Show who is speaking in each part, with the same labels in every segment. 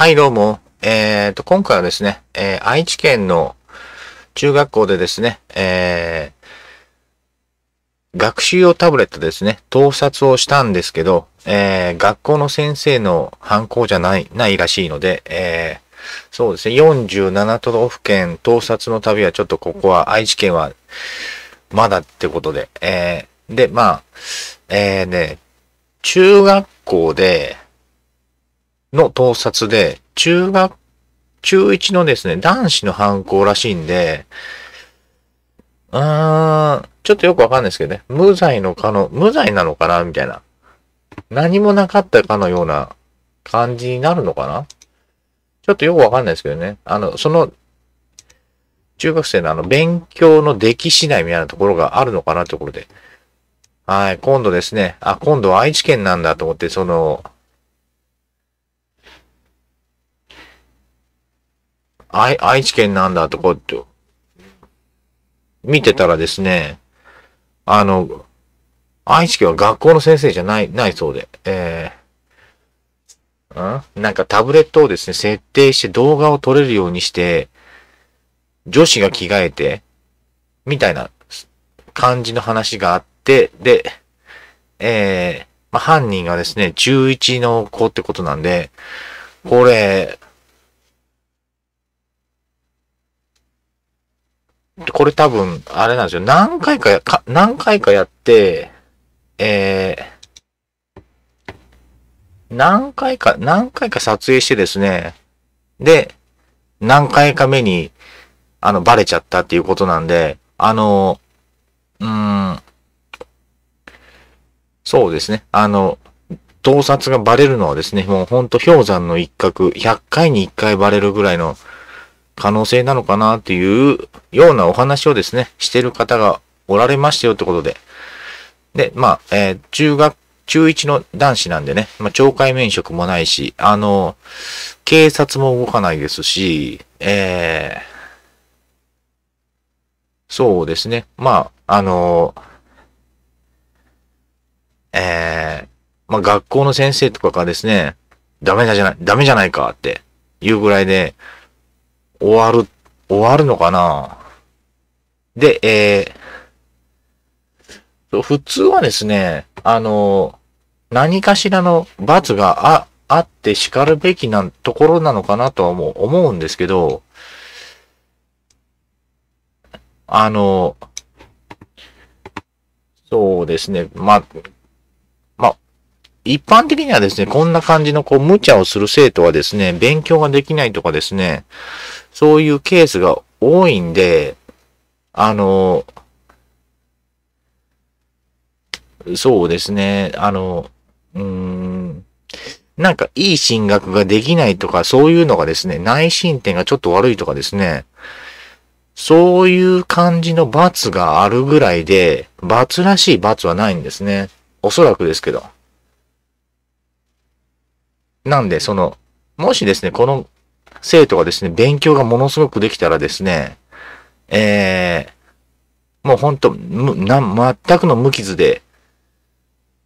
Speaker 1: はい、どうも。えっ、ー、と、今回はですね、えー、愛知県の中学校でですね、えー、学習用タブレットですね、盗撮をしたんですけど、え学校の先生の犯行じゃない、ないらしいので、えそうですね、47都道府県盗撮の旅はちょっとここは、愛知県は、まだってことで、えで、まあ、えね、中学校で、の盗撮で、中学、中1のですね、男子の犯行らしいんで、うーん、ちょっとよくわかんないですけどね、無罪のかの、無罪なのかなみたいな。何もなかったかのような感じになるのかなちょっとよくわかんないですけどね。あの、その、中学生のあの、勉強の出来次第みたいなところがあるのかなってところで。はい、今度ですね、あ、今度は愛知県なんだと思って、その、愛、愛知県なんだとこって、見てたらですね、あの、愛知県は学校の先生じゃない、ないそうで、えー、んなんかタブレットをですね、設定して動画を撮れるようにして、女子が着替えて、みたいな感じの話があって、で、えー、まあ、犯人がですね、中1の子ってことなんで、これ、これ多分、あれなんですよ。何回かや、か何回かやって、えー、何回か、何回か撮影してですね、で、何回か目に、あの、バレちゃったっていうことなんで、あの、うん、そうですね。あの、洞察がバレるのはですね、もうほんと氷山の一角、100回に1回バレるぐらいの可能性なのかなっていうようなお話をですね、してる方がおられましたよってことで。で、まあ、えー、中学、中1の男子なんでね、まあ、懲戒免職もないし、あの、警察も動かないですし、えー、そうですね。まあ、あの、えー、まあ、学校の先生とかがですね、ダメだじゃない、ダメじゃないかっていうぐらいで、終わる、終わるのかなで、えー、普通はですね、あの、何かしらの罰があ、あって叱るべきなところなのかなとは思う思うんですけど、あの、そうですね。まあ、一般的にはですね、こんな感じのこう、無茶をする生徒はですね、勉強ができないとかですね、そういうケースが多いんで、あの、そうですね、あの、うーん、なんかいい進学ができないとか、そういうのがですね、内申点がちょっと悪いとかですね、そういう感じの罰があるぐらいで、罰らしい罰はないんですね。おそらくですけど。なんで、その、もしですね、この生徒がですね、勉強がものすごくできたらですね、えー、もうほんと、全くの無傷で、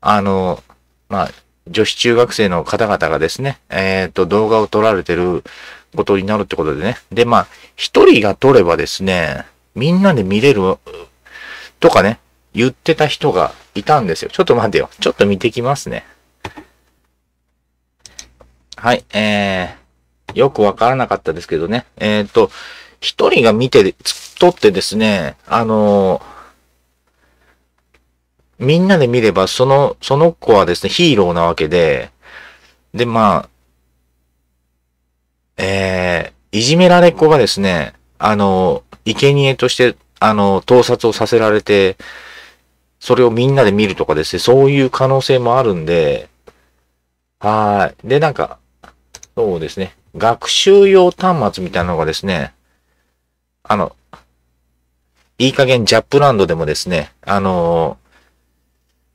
Speaker 1: あの、まあ、女子中学生の方々がですね、えっ、ー、と、動画を撮られてることになるってことでね。で、まあ、一人が撮ればですね、みんなで見れる、とかね、言ってた人がいたんですよ。ちょっと待ってよ。ちょっと見てきますね。はい、えー、よくわからなかったですけどね。えっ、ー、と、一人が見て、撮ってですね、あのー、みんなで見れば、その、その子はですね、ヒーローなわけで、で、まあ、えー、いじめられっ子がですね、あのー、生贄として、あの、盗撮をさせられて、それをみんなで見るとかですね、そういう可能性もあるんで、はい。で、なんか、そうですね。学習用端末みたいなのがですね、あの、いい加減ジャップランドでもですね、あの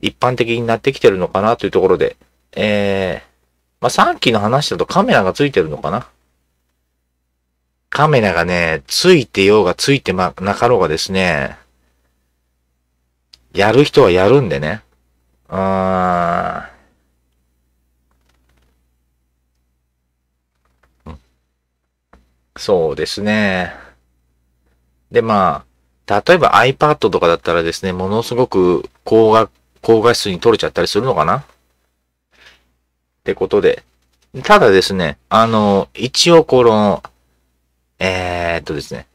Speaker 1: ー、一般的になってきてるのかなというところで、えー、まあ、期の話だとカメラがついてるのかなカメラがね、ついてようがついてま、なかろうがですね、やる人はやるんでね。うーん。そうですね。で、まあ、例えば iPad とかだったらですね、ものすごく高画、高画質に撮れちゃったりするのかなってことで。ただですね、あの、一応この、えー、っとですね、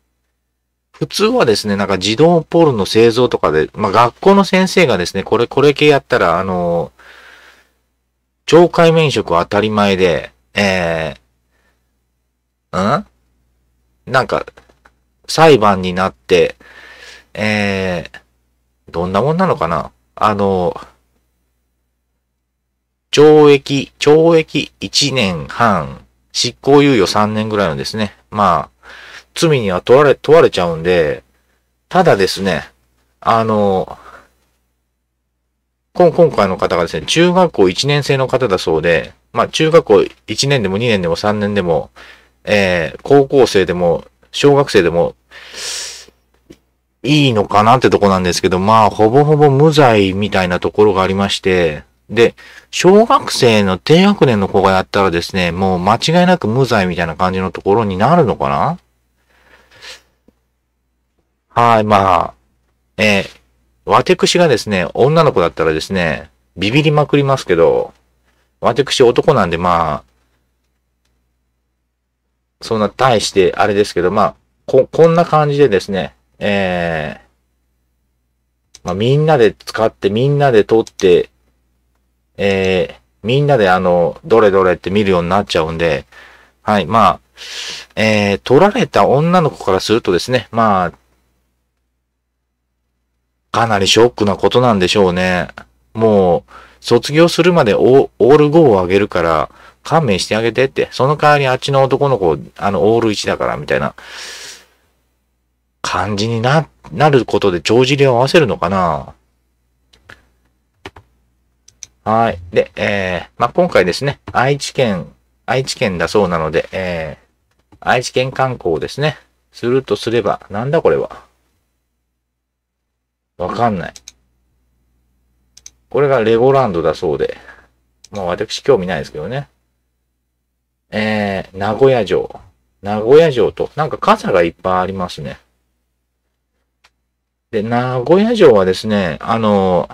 Speaker 1: 普通はですね、なんか自動ポールの製造とかで、まあ、学校の先生がですね、これ、これ系やったら、あの、懲戒免職は当たり前で、えー、んなんか、裁判になって、えー、どんなもんなのかなあの、懲役、懲役1年半、執行猶予3年ぐらいのですね、まあ、罪には問われ、問われちゃうんで、ただですね、あの、今回の方がですね、中学校1年生の方だそうで、まあ中学校1年でも2年でも3年でも、えー、高校生でも、小学生でも、いいのかなってとこなんですけど、まあ、ほぼほぼ無罪みたいなところがありまして、で、小学生の低学年の子がやったらですね、もう間違いなく無罪みたいな感じのところになるのかなはい、まあ、えー、私がですね、女の子だったらですね、ビビりまくりますけど、私男なんでまあ、そんな大してあれですけど、まあ、こ、こんな感じでですね、えー、まあ、みんなで使って、みんなで撮って、えー、みんなであの、どれどれって見るようになっちゃうんで、はい、まあ、えー、撮られた女の子からするとですね、まあ、かなりショックなことなんでしょうね。もう、卒業するまでオール5をあげるから、勘弁してあげてって、その代わりあっちの男の子、あの、オール1だから、みたいな、感じにな、なることで帳尻を合わせるのかなはい。で、えー、まあ、今回ですね、愛知県、愛知県だそうなので、えー、愛知県観光ですね。するとすれば、なんだこれは。わかんない。これがレゴランドだそうで。まあ私興味ないですけどね。名古屋城。名古屋城と、なんか傘がいっぱいありますね。で、名古屋城はですね、あの、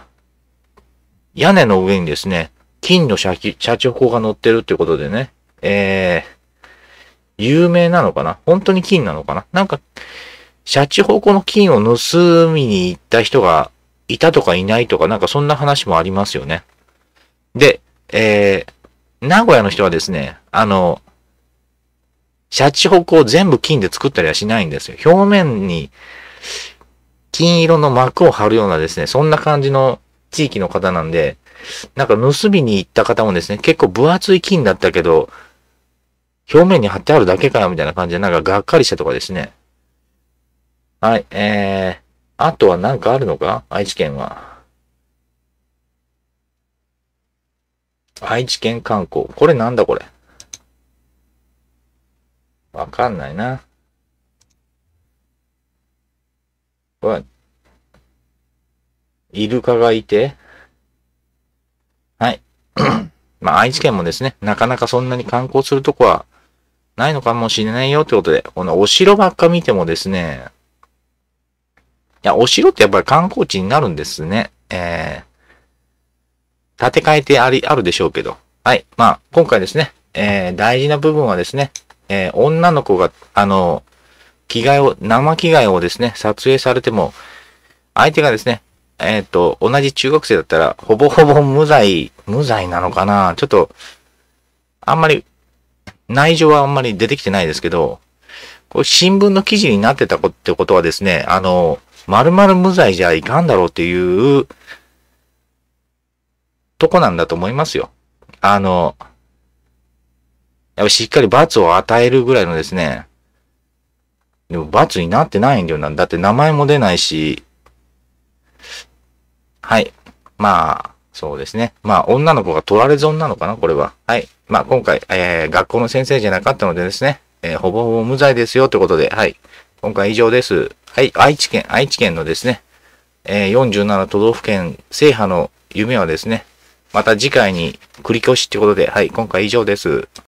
Speaker 1: 屋根の上にですね、金のシャチホコが乗ってるってことでね、えー、有名なのかな本当に金なのかななんか、シャチホコの金を盗みに行った人がいたとかいないとか、なんかそんな話もありますよね。で、えー、名古屋の人はですね、あの、シャチホコを全部金で作ったりはしないんですよ。表面に金色の膜を張るようなですね、そんな感じの地域の方なんで、なんか盗みに行った方もですね、結構分厚い金だったけど、表面に貼ってあるだけかよみたいな感じで、なんかがっかりしたとかですね。はい、えー、あとはなんかあるのか愛知県は。愛知県観光。これなんだこれ。わかんないな。わ、イルカがいて、はい。まあ、愛知県もですね、なかなかそんなに観光するとこはないのかもしれないよってことで、このお城ばっか見てもですね、いや、お城ってやっぱり観光地になるんですね。えー、建て替えてあり、あるでしょうけど。はい。まあ、今回ですね、えー、大事な部分はですね、えー、女の子が、あの、着替えを、生着替えをですね、撮影されても、相手がですね、えっ、ー、と、同じ中学生だったら、ほぼほぼ無罪、無罪なのかなちょっと、あんまり、内情はあんまり出てきてないですけど、これ新聞の記事になってたこってことはですね、あの、丸々無罪じゃいかんだろうっていう、とこなんだと思いますよ。あの、やっぱしっかり罰を与えるぐらいのですね、でも罰になってないんだよな。だって名前も出ないし、はい。まあ、そうですね。まあ、女の子が取られ損なのかな、これは。はい。まあ、今回、えー、学校の先生じゃなかったのでですね、えー、ほぼほぼ無罪ですよということで、はい。今回以上です。はい。愛知県、愛知県のですね、えー、47都道府県制覇の夢はですね、また次回に繰り越しってことで、はい。今回以上です。